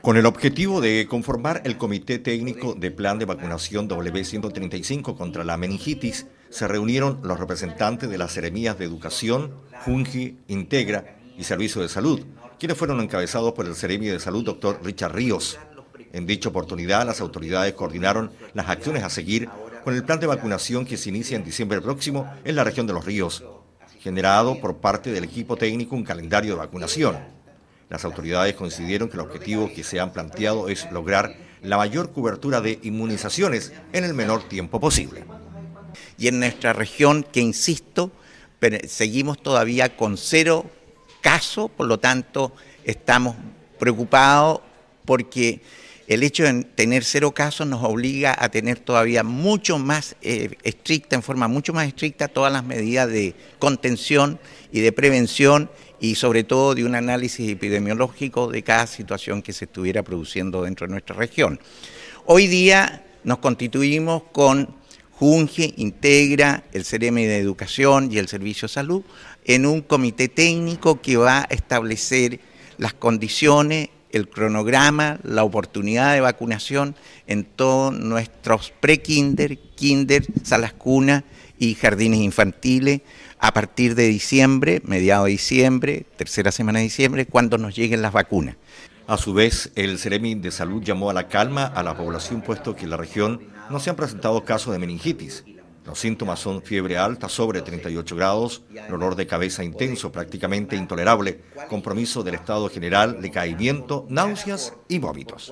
Con el objetivo de conformar el Comité Técnico de Plan de Vacunación W135 contra la meningitis, se reunieron los representantes de las seremías de Educación, Junji, Integra y Servicio de Salud, quienes fueron encabezados por el Seremio de Salud Dr. Richard Ríos. En dicha oportunidad, las autoridades coordinaron las acciones a seguir con el plan de vacunación que se inicia en diciembre próximo en la región de Los Ríos, generado por parte del equipo técnico un calendario de vacunación las autoridades coincidieron que el objetivo que se han planteado es lograr la mayor cobertura de inmunizaciones en el menor tiempo posible. Y en nuestra región, que insisto, seguimos todavía con cero casos, por lo tanto estamos preocupados porque el hecho de tener cero casos nos obliga a tener todavía mucho más eh, estricta, en forma mucho más estricta, todas las medidas de contención y de prevención y sobre todo de un análisis epidemiológico de cada situación que se estuviera produciendo dentro de nuestra región. Hoy día nos constituimos con Junge, Integra, el CEREMI de Educación y el Servicio de Salud en un comité técnico que va a establecer las condiciones, el cronograma, la oportunidad de vacunación en todos nuestros pre-kinder, kinder, salas cunas y jardines infantiles a partir de diciembre, mediado de diciembre, tercera semana de diciembre, cuando nos lleguen las vacunas. A su vez, el Ceremi de Salud llamó a la calma a la población puesto que en la región no se han presentado casos de meningitis. Los síntomas son fiebre alta sobre 38 grados, dolor de cabeza intenso, prácticamente intolerable, compromiso del estado general, decaimiento, náuseas y vómitos.